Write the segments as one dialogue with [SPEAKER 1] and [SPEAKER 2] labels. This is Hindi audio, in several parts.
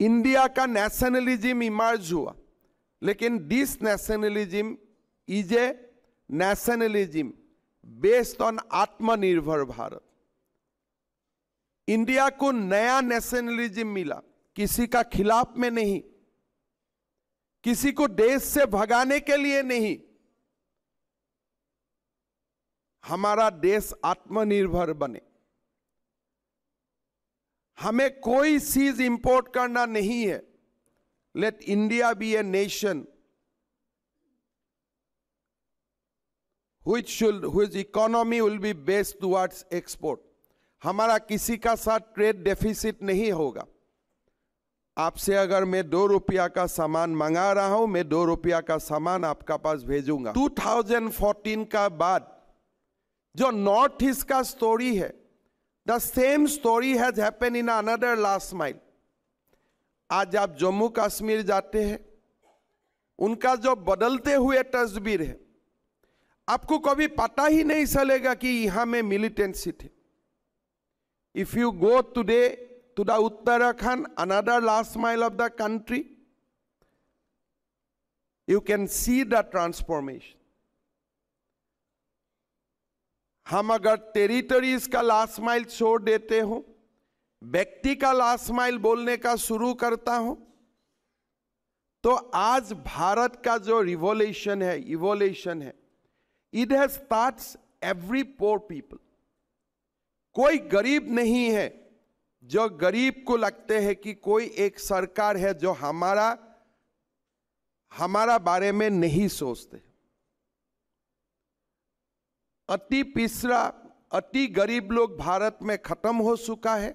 [SPEAKER 1] इंडिया का नेशनलिज्म इमर्ज हुआ लेकिन this nationalism is a nationalism based on Aatmanirbhar Bharat India को नया नेशनलिज्म मिला किसी का खिलाफ में नहीं किसी को देश से भगाने के लिए नहीं हमारा देश आत्मनिर्भर बने हमें कोई चीज इंपोर्ट करना नहीं है let India be a nation who should which economy will be based towards export हमारा किसी का साथ ट्रेड डेफिसिट नहीं होगा आपसे अगर मैं दो रुपया का सामान मंगा रहा हूं मैं दो रुपया का सामान आपका पास भेजूंगा 2014 का बाद जो नॉर्थ ईस्ट का स्टोरी है the same story has happen in another last mile आज आप जम्मू कश्मीर जाते हैं उनका जो बदलते हुए तस्वीर है आपको कभी पता ही नहीं चलेगा कि यहां में मिलिटेंसी थी if you go today to the Uttarakhand another last mile of the country you can see the transformation हम अगर टेरिटरीज का लास्ट माइल छोड़ देते हो व्यक्ति का लास्ट माइल बोलने का शुरू करता हूं तो आज भारत का जो रिवोल्यूशन है इवोल्यूशन है it has start every poor people कोई गरीब नहीं है जो गरीब को लगते हैं कि कोई एक सरकार है जो हमारा हमारा बारे में नहीं सोचते अति पिछड़ा अति गरीब लोग भारत में खत्म हो चुका है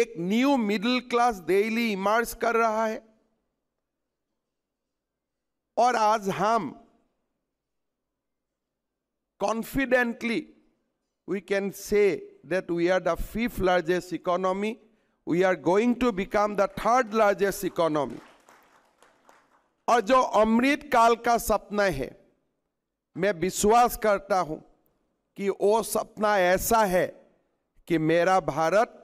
[SPEAKER 1] एक न्यू मिडिल क्लास डेली इमार्स कर रहा है और आज हम confidently we can say that we are the fifth largest economy we are going to become the third largest economy और जो अमृत काल का सपना है मैं विश्वास करता हूं कि वो सपना ऐसा है कि मेरा भारत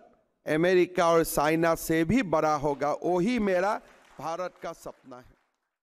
[SPEAKER 1] अमेरिका और चाइना से भी बड़ा होगा वही मेरा भारत का सपना है